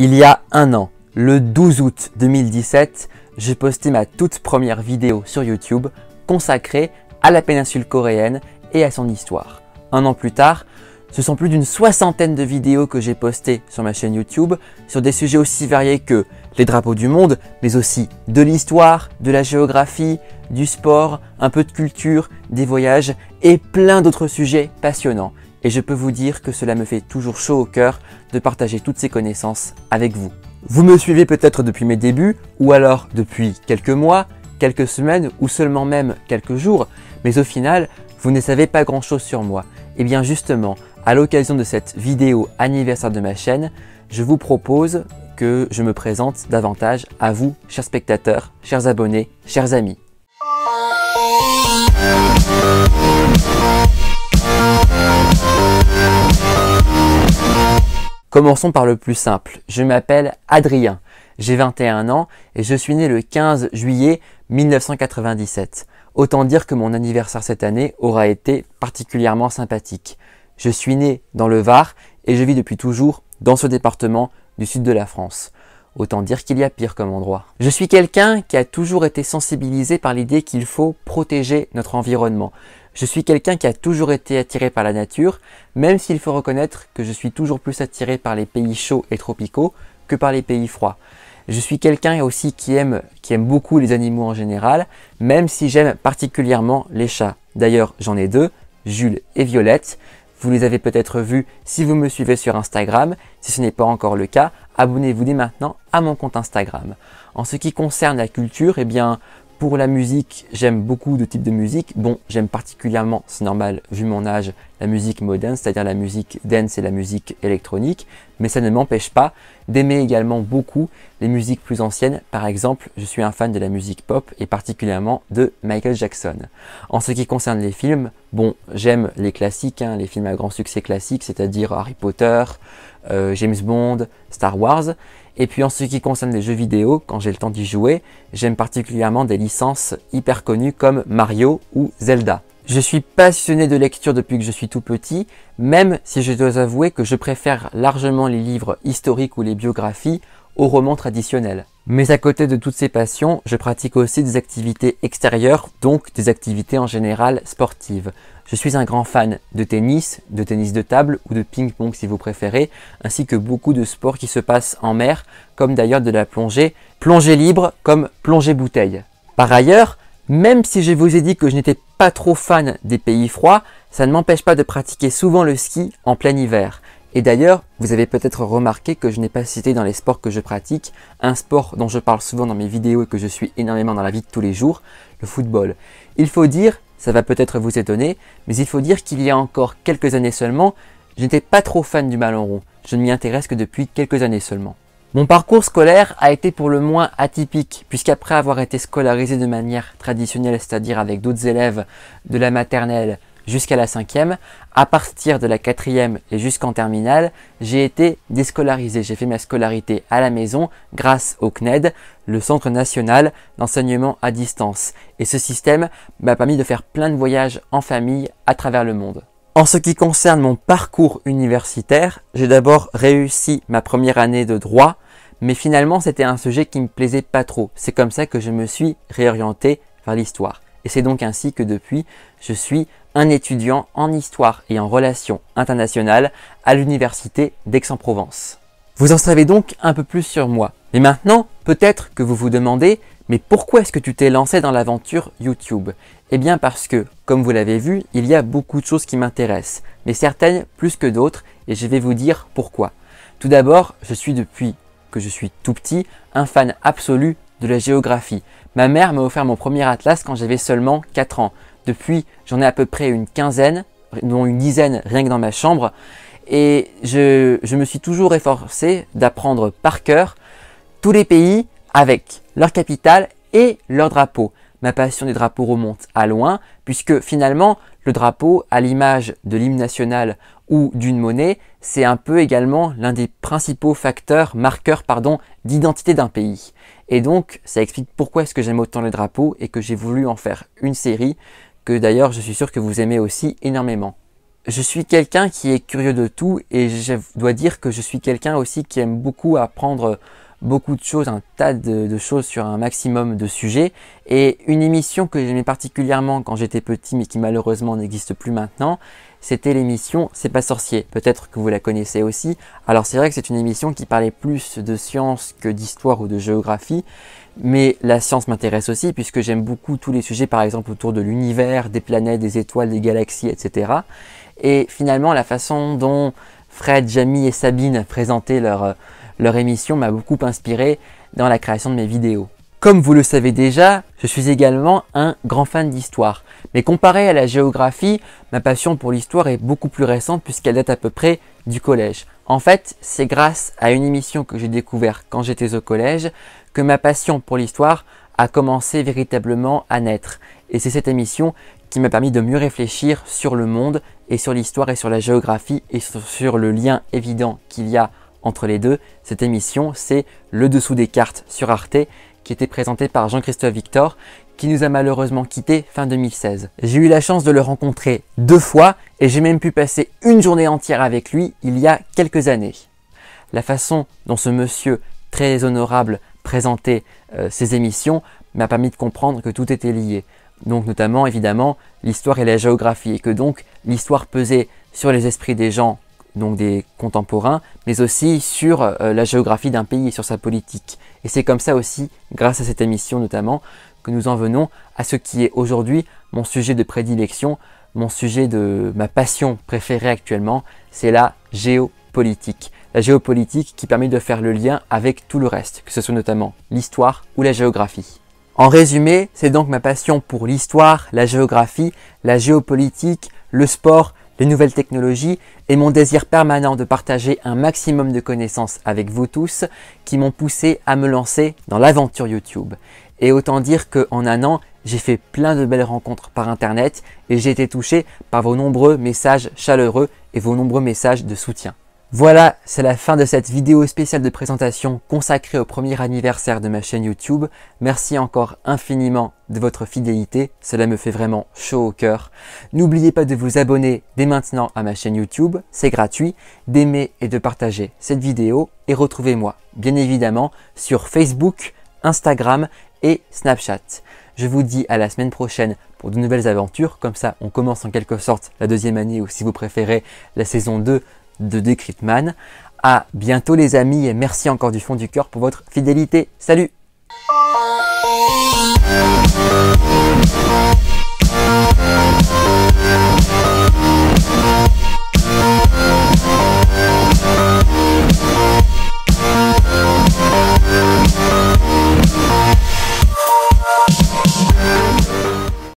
Il y a un an, le 12 août 2017, j'ai posté ma toute première vidéo sur YouTube consacrée à la péninsule coréenne et à son histoire. Un an plus tard, ce sont plus d'une soixantaine de vidéos que j'ai postées sur ma chaîne YouTube sur des sujets aussi variés que les drapeaux du monde, mais aussi de l'histoire, de la géographie, du sport, un peu de culture, des voyages et plein d'autres sujets passionnants et je peux vous dire que cela me fait toujours chaud au cœur de partager toutes ces connaissances avec vous. Vous me suivez peut-être depuis mes débuts, ou alors depuis quelques mois, quelques semaines, ou seulement même quelques jours, mais au final, vous ne savez pas grand-chose sur moi. Et eh bien justement, à l'occasion de cette vidéo anniversaire de ma chaîne, je vous propose que je me présente davantage à vous, chers spectateurs, chers abonnés, chers amis. Commençons par le plus simple. Je m'appelle Adrien, j'ai 21 ans et je suis né le 15 juillet 1997. Autant dire que mon anniversaire cette année aura été particulièrement sympathique. Je suis né dans le Var et je vis depuis toujours dans ce département du sud de la France. Autant dire qu'il y a pire comme endroit. Je suis quelqu'un qui a toujours été sensibilisé par l'idée qu'il faut protéger notre environnement. Je suis quelqu'un qui a toujours été attiré par la nature, même s'il faut reconnaître que je suis toujours plus attiré par les pays chauds et tropicaux que par les pays froids. Je suis quelqu'un aussi qui aime, qui aime beaucoup les animaux en général, même si j'aime particulièrement les chats. D'ailleurs, j'en ai deux, Jules et Violette. Vous les avez peut-être vus si vous me suivez sur Instagram. Si ce n'est pas encore le cas, abonnez-vous dès maintenant à mon compte Instagram. En ce qui concerne la culture, eh bien, pour la musique, j'aime beaucoup de types de musique. Bon, j'aime particulièrement, c'est normal vu mon âge, la musique moderne, c'est-à-dire la musique dance et la musique électronique, mais ça ne m'empêche pas d'aimer également beaucoup les musiques plus anciennes. Par exemple, je suis un fan de la musique pop et particulièrement de Michael Jackson. En ce qui concerne les films, bon, j'aime les classiques, hein, les films à grand succès classiques, c'est-à-dire Harry Potter, euh, James Bond, Star Wars, et puis en ce qui concerne les jeux vidéo, quand j'ai le temps d'y jouer, j'aime particulièrement des licences hyper connues comme Mario ou Zelda. Je suis passionné de lecture depuis que je suis tout petit, même si je dois avouer que je préfère largement les livres historiques ou les biographies aux romans traditionnels. Mais à côté de toutes ces passions, je pratique aussi des activités extérieures, donc des activités en général sportives. Je suis un grand fan de tennis, de tennis de table ou de ping-pong si vous préférez, ainsi que beaucoup de sports qui se passent en mer, comme d'ailleurs de la plongée, plongée libre comme plongée bouteille. Par ailleurs, même si je vous ai dit que je n'étais pas trop fan des pays froids, ça ne m'empêche pas de pratiquer souvent le ski en plein hiver. Et d'ailleurs, vous avez peut-être remarqué que je n'ai pas cité dans les sports que je pratique un sport dont je parle souvent dans mes vidéos et que je suis énormément dans la vie de tous les jours, le football. Il faut dire ça va peut-être vous étonner, mais il faut dire qu'il y a encore quelques années seulement, je n'étais pas trop fan du en rond. Je ne m'y intéresse que depuis quelques années seulement. Mon parcours scolaire a été pour le moins atypique, puisqu'après avoir été scolarisé de manière traditionnelle, c'est-à-dire avec d'autres élèves de la maternelle, jusqu'à la cinquième. À partir de la quatrième et jusqu'en terminale, j'ai été déscolarisé. J'ai fait ma scolarité à la maison grâce au CNED, le Centre National d'Enseignement à Distance. Et ce système m'a permis de faire plein de voyages en famille à travers le monde. En ce qui concerne mon parcours universitaire, j'ai d'abord réussi ma première année de droit, mais finalement c'était un sujet qui me plaisait pas trop. C'est comme ça que je me suis réorienté vers l'histoire. Et c'est donc ainsi que depuis, je suis un étudiant en histoire et en relations internationales à l'université d'Aix-en-Provence. Vous en savez donc un peu plus sur moi. Mais maintenant, peut-être que vous vous demandez, mais pourquoi est-ce que tu t'es lancé dans l'aventure YouTube Eh bien parce que, comme vous l'avez vu, il y a beaucoup de choses qui m'intéressent, mais certaines plus que d'autres, et je vais vous dire pourquoi. Tout d'abord, je suis depuis que je suis tout petit, un fan absolu de la géographie. Ma mère m'a offert mon premier atlas quand j'avais seulement 4 ans. Depuis, j'en ai à peu près une quinzaine, non une dizaine rien que dans ma chambre. Et je, me suis toujours efforcé d'apprendre par cœur tous les pays avec leur capitale et leur drapeau. Ma passion des drapeaux remonte à loin, puisque finalement, le drapeau, à l'image de l'hymne national ou d'une monnaie, c'est un peu également l'un des principaux facteurs, marqueurs, pardon, d'identité d'un pays. Et donc, ça explique pourquoi est-ce que j'aime autant les drapeaux et que j'ai voulu en faire une série que d'ailleurs je suis sûr que vous aimez aussi énormément. Je suis quelqu'un qui est curieux de tout et je dois dire que je suis quelqu'un aussi qui aime beaucoup apprendre beaucoup de choses, un tas de, de, choses sur un maximum de sujets. Et une émission que j'aimais particulièrement quand j'étais petit mais qui malheureusement n'existe plus maintenant, c'était l'émission C'est pas sorcier. Peut-être que vous la connaissez aussi. Alors c'est vrai que c'est une émission qui parlait plus de science que d'histoire ou de géographie, mais la science m'intéresse aussi puisque j'aime beaucoup tous les sujets par exemple autour de l'univers, des planètes, des étoiles, des galaxies, etc. Et finalement la façon dont Fred, Jamie et Sabine présentaient leur, euh, leur émission m'a beaucoup inspiré dans la création de mes vidéos. Comme vous le savez déjà, je suis également un grand fan d'histoire. Mais comparé à la géographie, ma passion pour l'histoire est beaucoup plus récente puisqu'elle date à peu près du collège. En fait, c'est grâce à une émission que j'ai découverte quand j'étais au collège que ma passion pour l'histoire a commencé véritablement à naître. Et c'est cette émission qui m'a permis de mieux réfléchir sur le monde et sur l'histoire et sur la géographie et sur le lien évident qu'il y a entre les deux. Cette émission, c'est Le Dessous des cartes sur Arte qui était présentée par Jean-Christophe Victor, qui nous a malheureusement quittés fin 2016. J'ai eu la chance de le rencontrer deux fois et j'ai même pu passer une journée entière avec lui il y a quelques années. La façon dont ce monsieur très honorable présentait euh, ses émissions m'a permis de comprendre que tout était lié. Donc notamment évidemment l'histoire et la géographie et que donc l'histoire pesait sur les esprits des gens donc des contemporains, mais aussi sur euh, la géographie d'un pays et sur sa politique. Et c'est comme ça aussi, grâce à cette émission notamment, nous en venons à ce qui est aujourd'hui mon sujet de prédilection, mon sujet de ma passion préférée actuellement, c'est la géopolitique. La géopolitique qui permet de faire le lien avec tout le reste, que ce soit notamment l'histoire ou la géographie. En résumé, c'est donc ma passion pour l'histoire, la géographie, la géopolitique, le sport, les nouvelles technologies et mon désir permanent de partager un maximum de connaissances avec vous tous qui m'ont poussé à me lancer dans l'aventure YouTube. Et autant dire qu'en un an, j'ai fait plein de belles rencontres par Internet et j'ai été touché par vos nombreux messages chaleureux et vos nombreux messages de soutien. Voilà, c'est la fin de cette vidéo spéciale de présentation consacrée au premier anniversaire de ma chaîne YouTube. Merci encore infiniment de votre fidélité, cela me fait vraiment chaud au cœur. N'oubliez pas de vous abonner dès maintenant à ma chaîne YouTube, c'est gratuit, d'aimer et de partager cette vidéo et retrouvez-moi bien évidemment sur Facebook, Instagram et Snapchat. Je vous dis à la semaine prochaine pour de nouvelles aventures. Comme ça, on commence en quelque sorte la deuxième année ou si vous préférez la saison 2 de Decryptman. A bientôt les amis et merci encore du fond du cœur pour votre fidélité. Salut